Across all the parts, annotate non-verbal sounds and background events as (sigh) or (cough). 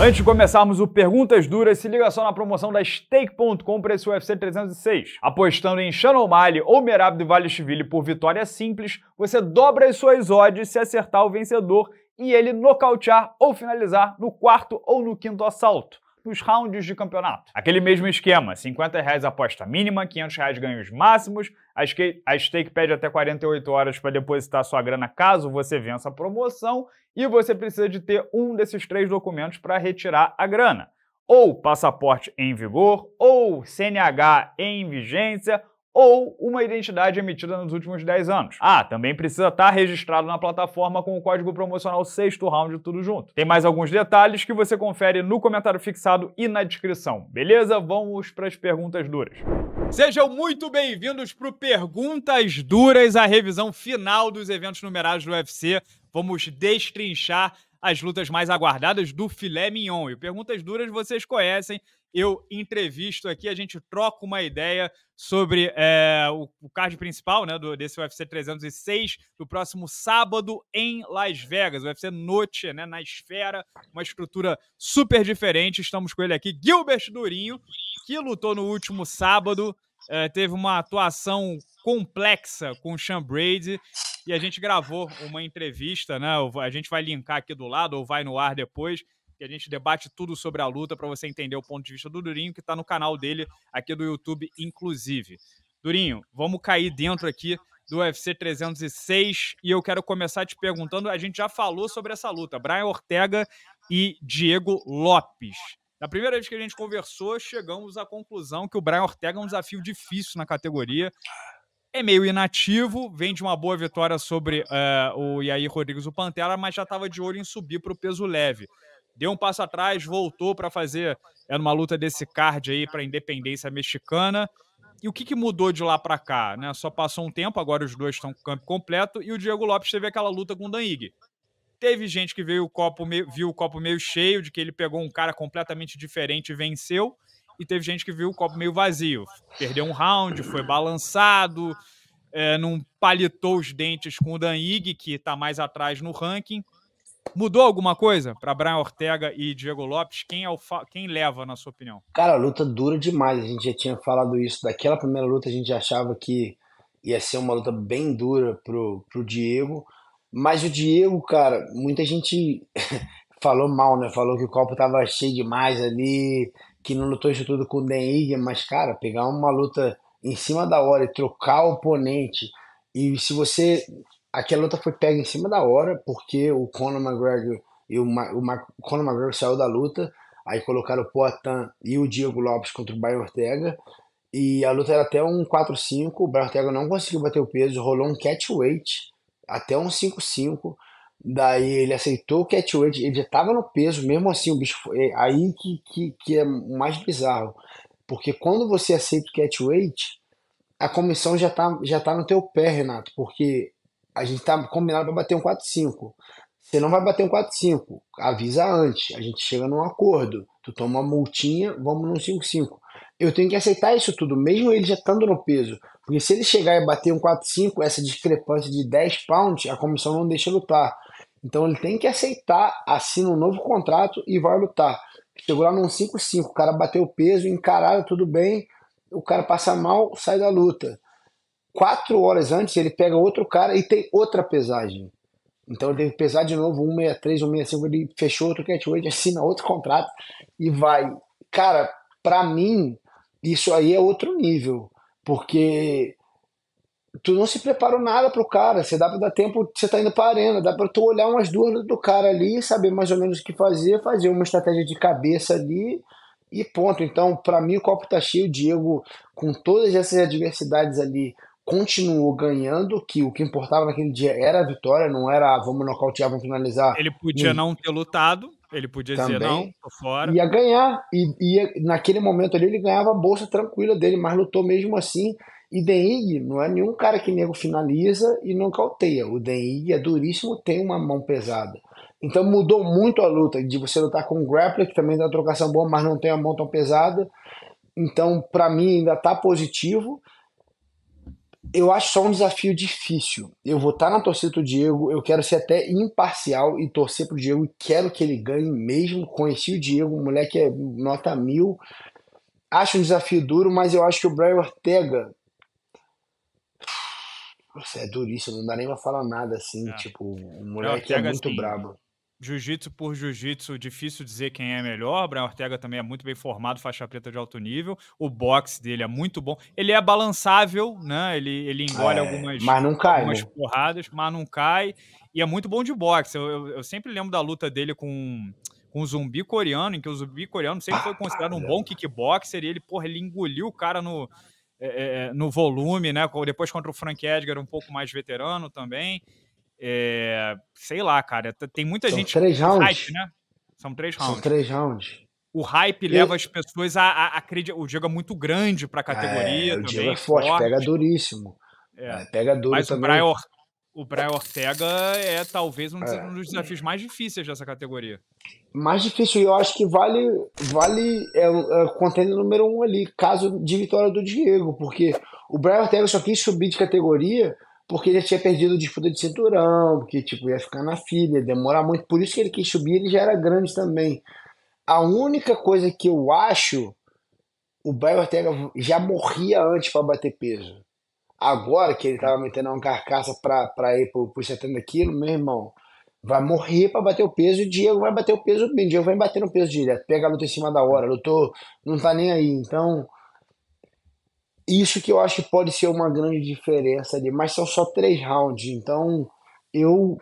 Antes de começarmos o Perguntas Duras, se liga só na promoção da Stake.com para esse UFC 306. Apostando em Shannon O'Malley ou Merab de Valishvili por vitória simples, você dobra as suas odds se acertar o vencedor e ele nocautear ou finalizar no quarto ou no quinto assalto nos rounds de campeonato. Aquele mesmo esquema, 50 reais aposta mínima, 500 reais ganhos máximos, a stake pede até 48 horas para depositar sua grana caso você vença a promoção e você precisa de ter um desses três documentos para retirar a grana. Ou passaporte em vigor, ou CNH em vigência, ou uma identidade emitida nos últimos 10 anos. Ah, também precisa estar tá registrado na plataforma com o código promocional sexto round tudo junto. Tem mais alguns detalhes que você confere no comentário fixado e na descrição. Beleza? Vamos para as perguntas duras. Sejam muito bem-vindos para o Perguntas Duras, a revisão final dos eventos numerados do UFC. Vamos destrinchar as lutas mais aguardadas do filé mignon. E Perguntas Duras vocês conhecem, eu entrevisto aqui, a gente troca uma ideia sobre é, o, o, card principal né, do, desse UFC 306 do próximo sábado em Las Vegas. UFC Noite, né, na esfera, uma estrutura super diferente. Estamos com ele aqui, Gilbert Durinho, que lutou no último sábado, é, teve uma atuação complexa com o Sean Brady e a gente gravou uma entrevista, né? A gente vai linkar aqui do lado ou vai no ar depois que a gente debate tudo sobre a luta para você entender o ponto de vista do Durinho, que está no canal dele aqui do YouTube, inclusive. Durinho, vamos cair dentro aqui do UFC 306 e eu quero começar te perguntando, a gente já falou sobre essa luta, Brian Ortega e Diego Lopes. Na primeira vez que a gente conversou, chegamos à conclusão que o Brian Ortega é um desafio difícil na categoria. É meio inativo, vem de uma boa vitória sobre uh, o Yair Rodrigues, o Pantera, mas já estava de olho em subir para o peso leve deu um passo atrás, voltou para fazer é uma luta desse card aí para a independência mexicana. E o que, que mudou de lá para cá? Né? Só passou um tempo, agora os dois estão com o campo completo e o Diego Lopes teve aquela luta com o Dan Higg. Teve gente que veio o copo meio, viu o copo meio cheio, de que ele pegou um cara completamente diferente e venceu. E teve gente que viu o copo meio vazio. Perdeu um round, foi balançado, é, não palitou os dentes com o Dan Higg, que está mais atrás no ranking. Mudou alguma coisa para Brian Ortega e Diego Lopes? Quem, é o quem leva, na sua opinião? Cara, a luta dura demais. A gente já tinha falado isso. Daquela primeira luta, a gente achava que ia ser uma luta bem dura pro, pro Diego. Mas o Diego, cara, muita gente (laughs) falou mal, né? Falou que o copo tava cheio demais ali, que não lutou isso tudo com o Den Mas, cara, pegar uma luta em cima da hora e trocar o oponente. E se você aquela luta foi pega em cima da hora, porque o Conor McGregor e o, Ma, o, Ma, o Conor McGregor saiu da luta, aí colocaram o Poatan e o Diego Lopes contra o Brian Ortega, e a luta era até um 4-5, o Brian Ortega não conseguiu bater o peso, rolou um catchweight até um 5-5, daí ele aceitou o catchweight, ele já tava no peso, mesmo assim o bicho foi, é, aí que, que, que é mais bizarro, porque quando você aceita o catchweight, a comissão já tá, já tá no teu pé, Renato, porque a gente tá combinado para bater um 4-5. Você não vai bater um 4-5, avisa antes. A gente chega num acordo. Tu toma uma multinha, vamos num 5-5. Eu tenho que aceitar isso tudo, mesmo ele já estando no peso. Porque se ele chegar e bater um 4-5, essa discrepância de 10 pounds, a comissão não deixa lutar. Então ele tem que aceitar, assina um novo contrato e vai lutar. Chegou lá num 5-5, o cara bateu o peso, encarado, tudo bem. O cara passa mal, sai da luta quatro horas antes ele pega outro cara e tem outra pesagem. Então ele teve que pesar de novo 163, 165, ele fechou outro catchweight, assina outro contrato e vai. Cara, para mim, isso aí é outro nível, porque tu não se preparou nada pro cara, você dá para dar tempo, você tá indo pra arena, dá para tu olhar umas duas do cara ali, saber mais ou menos o que fazer, fazer uma estratégia de cabeça ali e ponto. Então, para mim o copo tá cheio, Diego com todas essas adversidades ali, continuou ganhando, que o que importava naquele dia era a vitória, não era ah, vamos nocautear, vamos finalizar. Ele podia hum. não ter lutado, ele podia Também, dizer não, tô fora. Ia ganhar, e ia, naquele momento ali ele ganhava a bolsa tranquila dele, mas lutou mesmo assim. E Denig não é nenhum cara que nego finaliza e não cauteia. O Denig é duríssimo, tem uma mão pesada. Então mudou muito a luta, de você lutar com o grappler, que também dá uma trocação boa, mas não tem a mão tão pesada. Então, para mim, ainda tá positivo eu acho só um desafio difícil. Eu vou estar na torcida do Diego, eu quero ser até imparcial e torcer pro Diego e quero que ele ganhe mesmo. Conheci o Diego, o moleque é nota mil. Acho um desafio duro, mas eu acho que o Brian Ortega. Nossa, é duríssimo, não dá nem pra falar nada assim. É. Tipo, o moleque é muito assim, brabo jiu-jitsu por jiu-jitsu, difícil dizer quem é melhor. O Brian Ortega também é muito bem formado, faixa preta de alto nível. O boxe dele é muito bom. Ele é balançável, né? Ele, ele engole é, algumas, mas não cai, algumas né? porradas, mas não cai. E é muito bom de boxe. Eu, eu, eu sempre lembro da luta dele com com um zumbi coreano, em que o zumbi coreano sempre foi considerado um bom kickboxer, e ele, porra, ele engoliu o cara no, é, é, é no volume, né? Depois contra o Frank Edgar, um pouco mais veterano também. É, sei lá, cara. Tem muita São gente. Três hype, rounds. né? São três rounds. São três rounds. O hype e... leva as pessoas a, acreditar. O Diego é muito grande para a categoria. É, também, o Diego é forte, forte. pega duríssimo. É. é pega duro Mas também. O Brian, Or... o Brian Ortega é talvez um dos, é. um dos desafios mais difíceis dessa categoria. Mais difícil, eu acho que vale vale é, é, contendo número um ali, caso de vitória do Diego, porque o Brian Ortega só quis subir de categoria porque ele tinha perdido disputa de cinturão, porque tipo, ia ficar na filha, demorar muito. Por isso que ele quis subir, ele já era grande também. A única coisa que eu acho, o Brian Ortega já morria antes para bater peso. Agora que ele tava metendo uma carcaça para ir por pro 70 quilos, meu irmão, vai morrer para bater o peso e o Diego vai bater o peso bem. O Diego vai bater no peso direto, pega a luta em cima da hora. Lutou, não tá nem aí. Então, isso que eu acho que pode ser uma grande diferença ali, mas são só três rounds, então eu,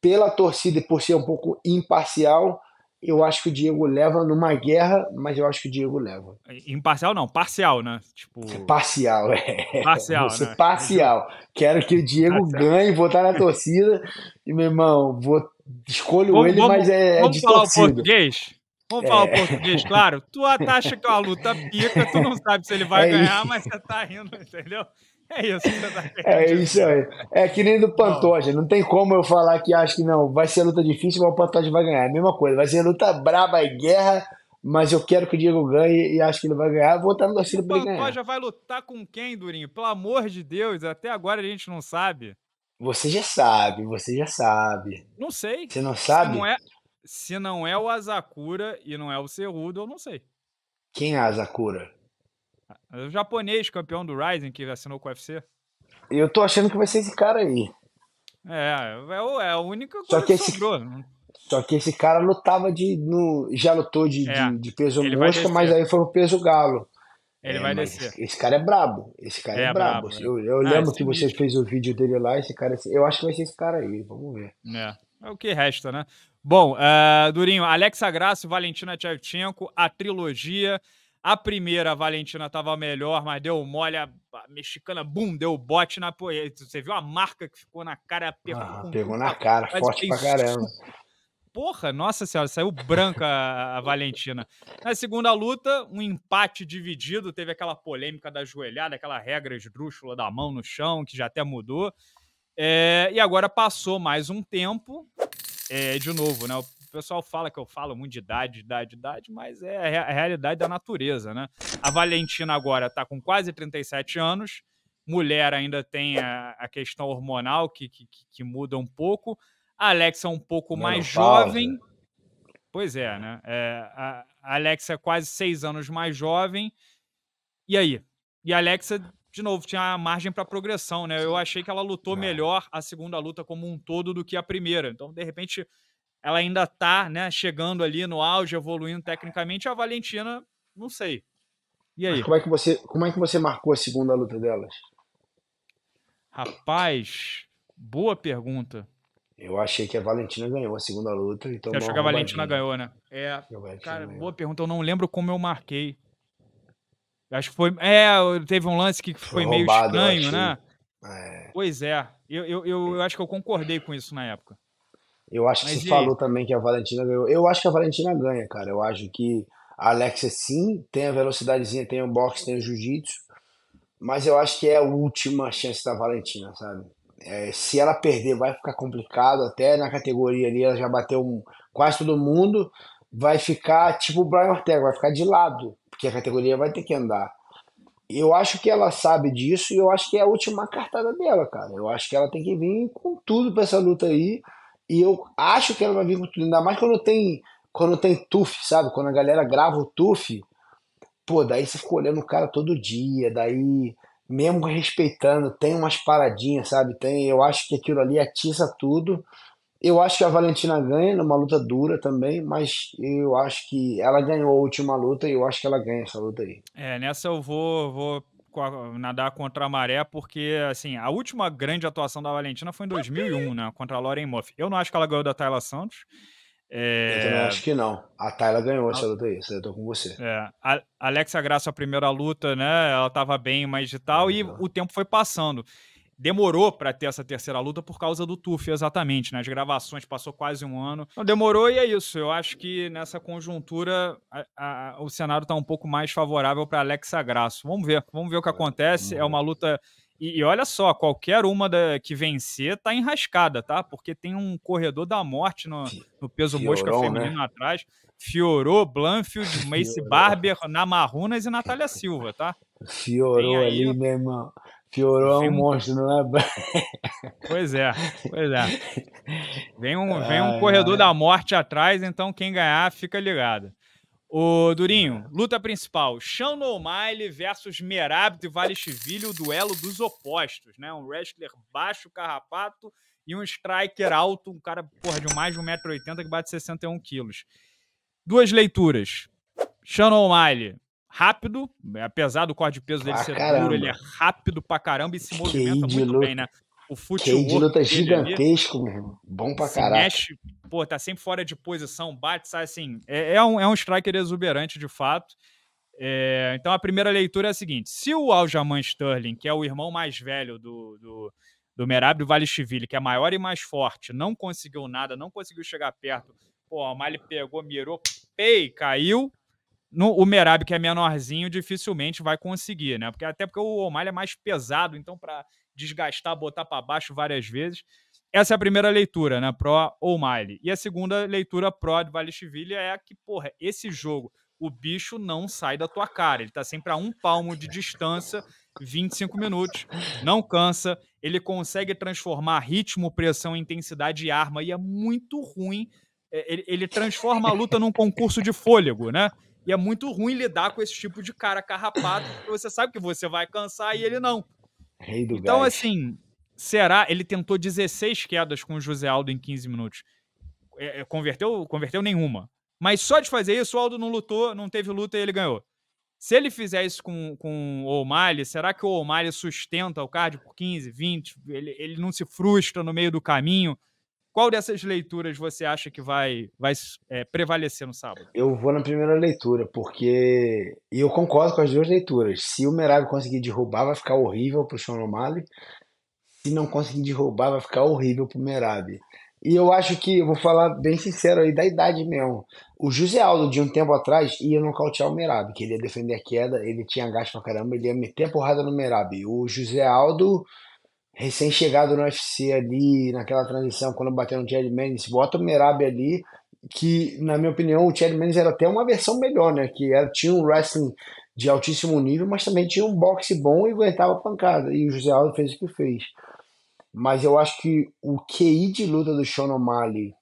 pela torcida e por ser um pouco imparcial, eu acho que o Diego leva numa guerra, mas eu acho que o Diego leva. Imparcial não, parcial, né? Tipo... Parcial, é. Parcial, Você, né? Parcial. Quero que o Diego parcial. ganhe, vou estar na torcida. E, meu irmão, vou... escolho vamos, ele, vamos, mas é vamos de torcida. Vamos falar o português? Vamos falar o é. português, claro. Tu acha que é uma luta pica, tu não sabe se ele vai é ganhar, isso. mas você tá rindo, entendeu? É isso que você tá É isso aí. É que nem do Pantoja. Não tem como eu falar que acho que não, vai ser luta difícil, mas o Pantoja vai ganhar. É a mesma coisa. Vai ser luta braba e guerra, mas eu quero que o Diego ganhe e acho que ele vai ganhar. Vou estar no torcida pra ele ganhar. O Pantoja vai lutar com quem, Durinho? Pelo amor de Deus, até agora a gente não sabe. Você já sabe, você já sabe. Não sei. Você não sabe? não é... Se não é o Azakura e não é o Cerrudo, eu não sei. Quem é Azakura? Ah, o japonês, campeão do Rising, que assinou com o UFC. Eu tô achando que vai ser esse cara aí. É, é, é a única coisa Só que, que esse... sobrou. Só que esse cara lutava de. No, já lutou de, é, de, de peso mosca, mas aí foi o peso galo. Ele é, vai descer. Esse, cara é brabo. Esse cara é, é brabo. brabo. Assim. É. Eu, eu ah, lembro que você fez o vídeo dele lá. Esse cara, eu acho que vai ser esse cara aí. Vamos ver. É. é o que resta, né? Bom, uh, Durinho, Alexa e Valentina Tchevchenko, a trilogia. A primeira, a Valentina estava melhor, mas deu mole. A mexicana, bum, deu bote na. Você viu a marca que ficou na cara? Pegou, ah, pegou na tá cara, forte pra caramba. (laughs) Porra, nossa senhora, saiu branca a, a Valentina. Na segunda luta, um empate dividido. Teve aquela polêmica da joelhada, aquela regra esdrúxula da mão no chão, que já até mudou. É, e agora passou mais um tempo é, de novo, né? O pessoal fala que eu falo muito de idade, idade, idade, mas é a realidade da natureza, né? A Valentina agora está com quase 37 anos, mulher ainda tem a, a questão hormonal que, que, que, muda um pouco, a Alexa é um pouco mais jovem. Pois é, né? É, a Alexa é quase seis anos mais jovem. E aí? E a Alexa de novo, tinha margem para progressão, né? Eu achei que ela lutou é. melhor a segunda luta como um todo do que a primeira. Então, de repente, ela ainda tá, né, chegando ali no auge, evoluindo tecnicamente. A Valentina, não sei. E aí? Mas como é que você, como é que você marcou a segunda luta delas? Rapaz, boa pergunta. Eu achei que a Valentina ganhou a segunda luta. Então eu achou que a Valentina ganhou, né? É, cara, ganhou. boa pergunta. Eu não lembro como eu marquei. Acho que foi. É, teve um lance que foi, foi meio roubado, estranho, né? É. Pois é. Eu, eu, eu, eu, acho que eu concordei com isso na época. Eu acho Mas que você falou também que a Valentina ganhou. Eu acho que a Valentina ganha, cara. Eu acho que a Alexa sim tem a velocidadezinha, tem o boxe, tem o jiu-jitsu, mas eu acho que é a última chance da Valentina, sabe? É, se ela perder, vai ficar complicado. Até na categoria ali, ela já bateu um, quase todo mundo. Vai ficar tipo o Brian Ortega, vai ficar de lado que a categoria vai ter que andar. Eu acho que ela sabe disso e eu acho que é a última cartada dela, cara. Eu acho que ela tem que vir com tudo para essa luta aí. E eu acho que ela vai vir com tudo, ainda mais quando tem quando tem tuf, sabe? Quando a galera grava o tuf, pô, daí você fica olhando o cara todo dia, daí mesmo respeitando, tem umas paradinhas, sabe? Tem, eu acho que aquilo ali atiça tudo. Eu acho que a Valentina ganha numa luta dura também, mas eu acho que ela ganhou a última luta e eu acho que ela ganha essa luta aí. É, nessa eu vou, vou nadar contra a maré, porque, assim, a última grande atuação da Valentina foi em 2001, né? Contra a Lauren Murphy. Eu não acho que ela ganhou da Tayla Santos. É... Eu também acho que não. A Tayla ganhou essa luta aí, eu tô com você. É. A Alexa Graça, a primeira luta, né? Ela tava bem, mas de tal, ah, e o tempo foi passando demorou para ter essa terceira luta por causa do Tuf, exatamente, nas né? As gravações, passou quase um ano. Então, demorou e é isso. Eu acho que nessa conjuntura a, a, o cenário está um pouco mais favorável para Alexa Grasso. Vamos ver, vamos ver o que acontece. É uma luta e, e, olha só, qualquer uma da, que vencer tá enrascada, tá? Porque tem um corredor da morte no, no peso mosca né? feminino né? atrás. Fiorou, Blanfield, Mace Fiorou. Barber, Namarunas e Natália Silva, tá? Fiorou aí... ali, meu irmão. Fiorou é um monstro, não é? pois é, pois é. Vem um, vem um ai, corredor ai. da morte atrás, então quem ganhar fica ligado. O Durinho, é. luta principal: Sean O'Malley versus Merab de Valishvili, o duelo dos opostos, né? Um wrestler baixo, carrapato e um striker alto, um cara porra, de mais de 1,80m que bate 61 quilos. Duas leituras. Sean O'Malley, rápido, é, apesar do corte de peso dele ah, ser caramba. duro, ele é rápido pra caramba e se que muito luta. bem, né? O futebol de luta gigantesco, meu irmão. Bom pra caralho. Mexe, pô, tá sempre fora de posição, bate, sai assim. É, é, um, é um striker exuberante, de fato. É, então a primeira leitura é a seguinte: se o Aljamain Sterling, que é o irmão mais velho do, do, do Merab Valishvili, que é maior e mais forte, não conseguiu nada, não conseguiu chegar perto, pô, o Mali pegou, mirou, pei, caiu no, o Merab, que é menorzinho, dificilmente vai conseguir, né? Porque, até porque o O'Malley é mais pesado, então para desgastar, botar para baixo várias vezes. Essa é a primeira leitura, né? Pro O'Malley. E a segunda leitura pro Valishvili é a que, porra, esse jogo, o bicho não sai da tua cara. Ele tá sempre a um palmo de distância, 25 minutos, não cansa. Ele consegue transformar ritmo, pressão, intensidade e arma, e é muito ruim. É, ele, ele transforma a luta num concurso de fôlego, né? E é muito ruim lidar com esse tipo de cara carrapato, porque você sabe que você vai cansar e ele não. Rei do então, gás. assim, será? Ele tentou 16 quedas com o José Aldo em 15 minutos. É, é, converteu, converteu nenhuma. Mas só de fazer isso, o Aldo não lutou, não teve luta e ele ganhou. Se ele fizer isso com, com o O'Malley, será que o O'Malley sustenta o card por 15, 20? Ele, ele não se frustra no meio do caminho? Qual dessas leituras você acha que vai, vai é, prevalecer no sábado? Eu vou na primeira leitura, porque. E eu concordo com as duas leituras. Se o Merab conseguir derrubar, vai ficar horrível para o Sean O'Malley. Se não conseguir derrubar, vai ficar horrível para o Merab. E eu acho que, eu vou falar bem sincero aí, da idade mesmo. O José Aldo, de um tempo atrás, ia nocautear o Merab, que ele ia defender a queda, ele tinha gasto pra caramba, ele ia meter a porrada no Merab. O José Aldo recém-chegado no UFC ali, naquela transição, quando bateu no Chad Mendes, bota o Merab ali, que, na minha opinião, o Chad Mendes era até uma versão melhor, né? Que era, tinha um wrestling de altíssimo nível, mas também tinha um boxe bom e aguentava pancada. E o José Aldo fez o que fez. Mas eu acho que o QI de luta do Sean O'Malley,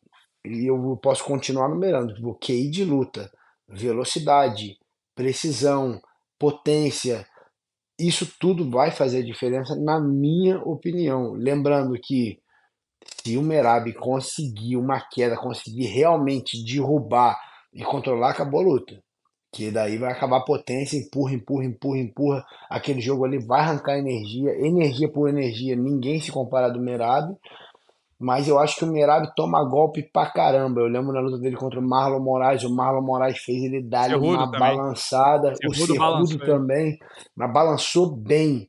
e eu posso continuar numerando, o QI de luta, velocidade, precisão, potência, isso tudo vai fazer diferença, na minha opinião. Lembrando que se o Merab conseguir uma queda, conseguir realmente derrubar e controlar, acabou a luta. Que daí vai acabar a potência, empurra, empurra, empurra, empurra. Aquele jogo ali vai arrancar energia, energia por energia. Ninguém se compara do Merab. Mas eu acho que o Merab toma golpe pra caramba. Eu lembro na luta dele contra o Marlon Moraes. O Marlon Moraes fez ele dar uma também. balançada. Cerrudo o Cerrudo também. Mas balançou bem.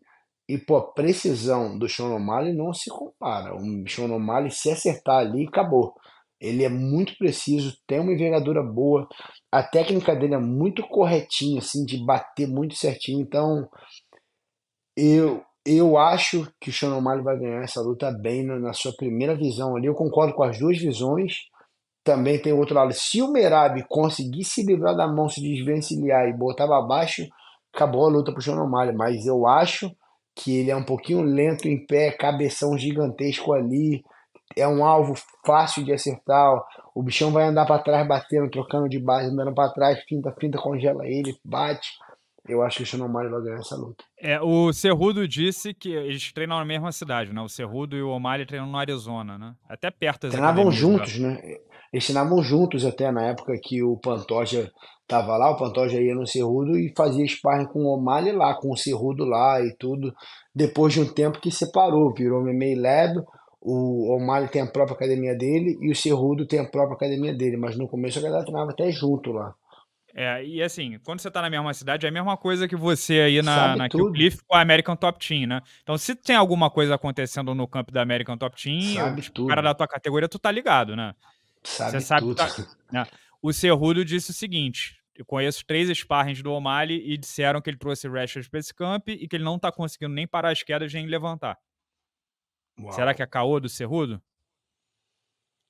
E, pô, a precisão do Sean O'Malley não se compara. O Sean O'Malley, se acertar ali, acabou. Ele é muito preciso, tem uma envergadura boa. A técnica dele é muito corretinha, assim, de bater muito certinho. Então, eu, eu acho que o Sean O'Malley vai ganhar essa luta bem na, na sua primeira visão ali. Eu concordo com as duas visões. Também tem outro lado. Se o Merab conseguir se livrar da mão, se desvencilhar e botar abaixo, acabou a luta pro Sean O'Malley. Mas eu acho que ele é um pouquinho lento em pé, cabeção gigantesco ali. É um alvo fácil de acertar. O bichão vai andar para trás, batendo, trocando de base, andando para trás, finta, finta, congela ele, bate eu acho que o Shinomari vai ganhar essa luta. É, o Cerrudo disse que eles treinam na mesma cidade, né? O Cerrudo e o O'Malley treinam no Arizona, né? Até perto. Treinavam juntos, né? Eles treinavam juntos até na época que o Pantoja tava lá. O Pantoja ia no Cerrudo e fazia sparring com o O'Malley lá, com o Cerrudo lá e tudo. Depois de um tempo que separou, virou MMA Lab. O O'Malley tem a própria academia dele e o Cerrudo tem a própria academia dele. Mas no começo a galera treinava até junto lá. É, e assim, quando você está na mesma cidade, é a mesma coisa que você aí na, Sabe na Cliff com a American Top Team, né? Então, se tem alguma coisa acontecendo no campo da American Top Team, o cara da tua categoria, tu tá ligado, né? Sabe você sabe tudo. Tá, né? O Cerrudo disse o seguinte: eu conheço três sparrings do O'Malley e disseram que ele trouxe wrestlers para esse camp e que ele não está conseguindo nem parar as quedas nem levantar. Uau. Será que é caô do Cerrudo?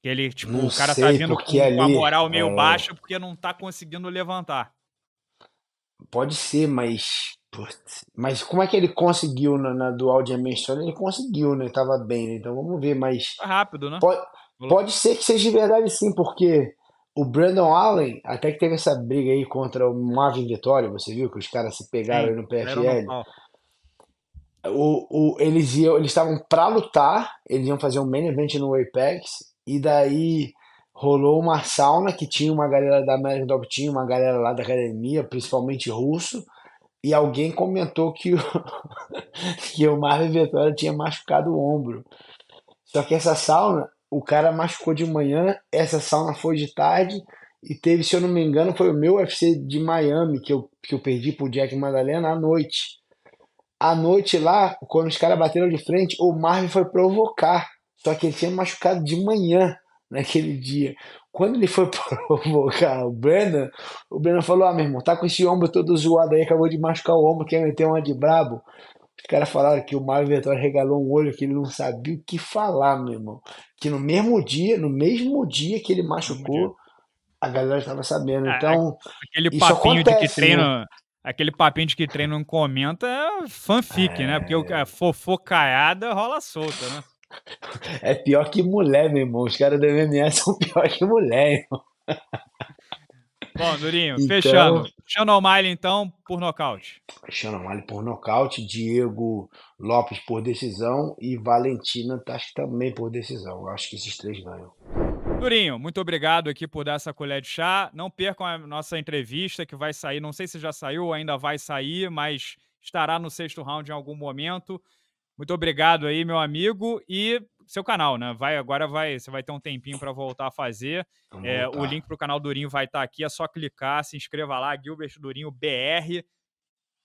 Que ele, tipo, não o cara tá vindo com ali, a moral meio é... baixa porque não tá conseguindo levantar. Pode ser, mas. Putz, mas como é que ele conseguiu na, na de Audi Ele conseguiu, né? Tava bem, né? Então vamos ver, mas. Tá rápido, né? Pode, pode ser que seja de verdade sim, porque o Brandon Allen, até que teve essa briga aí contra o Marvin Vitória, você viu que os caras se pegaram sim, no PFL. O, o, eles iam, eles estavam para lutar, eles iam fazer um main event no Apex e daí rolou uma sauna que tinha uma galera da América do Norte, tinha uma galera lá da academia, principalmente russo, e alguém comentou que o, (laughs) que o Marvin Vettori tinha machucado o ombro. Só que essa sauna, o cara machucou de manhã, essa sauna foi de tarde, e teve, se eu não me engano, foi o meu UFC de Miami, que eu, que eu perdi pro Jack Madalena à noite. À noite lá, quando os caras bateram de frente, o Marvin foi provocar só que ele tinha machucado de manhã naquele dia. Quando ele foi (laughs) provocar o Brennan, o Brennan falou: Ah, meu irmão, tá com esse ombro todo zoado aí, acabou de machucar o ombro, quer meter uma de brabo. Os caras falaram que o Mário Vitória regalou um olho que ele não sabia o que falar, meu irmão. Que no mesmo dia, no mesmo dia que ele machucou, a galera estava sabendo. É, então, aquele papinho acontece, de que treino, né? aquele papinho de que treino não comenta é fanfic, é... né? Porque a fofocaiada rola solta, né? É pior que mulher, meu irmão. Os caras da MMA são (laughs) pior que mulher, irmão. Bom, Durinho, então, fechando. Sean O'Malley, então, por nocaute. Sean O'Malley por nocaute, Diego Lopes por decisão e Valentina, acho que também por decisão. Eu acho que esses três ganham. Durinho, muito obrigado aqui por dar essa colher de chá. Não percam a nossa entrevista que vai sair, não sei se já saiu ou ainda vai sair, mas estará no sexto round em algum momento. Muito obrigado aí, meu amigo, e seu canal, né? Vai agora vai, você vai ter um tempinho para voltar a fazer. É, voltar. O link para o canal Durinho vai estar tá aqui, é só clicar, se inscreva lá, Gilbert Durinho BR.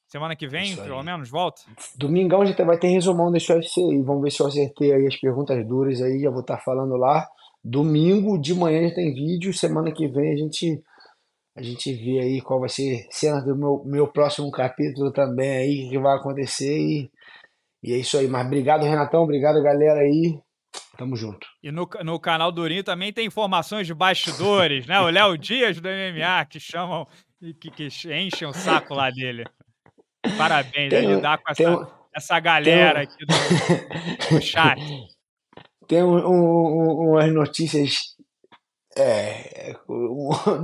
Semana que vem, pelo menos, volta. Domingão já vai ter resumão desse UFC aí. Vamos ver se eu acertei aí as perguntas duras aí, já vou estar tá falando lá. Domingo de manhã já tem vídeo, semana que vem a gente a gente vê aí qual vai ser cena do meu, meu próximo capítulo também aí, que vai acontecer e e é isso aí. Mas obrigado, Renatão. Obrigado, galera aí. Tamo junto. E no, no canal Durinho também tem informações de bastidores, né? O Léo Dias do MMA, que chamam e que, que enchem o saco lá dele. Parabéns, tem, né? com essa, essa galera aqui do, do, chat. Tem um, um, umas notícias. É,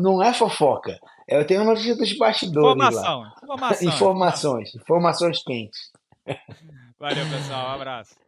não é fofoca. Eu tenho notícias dos bastidores. Informação, informações. Informações quentes. Valeu, pessoal. Um abraço.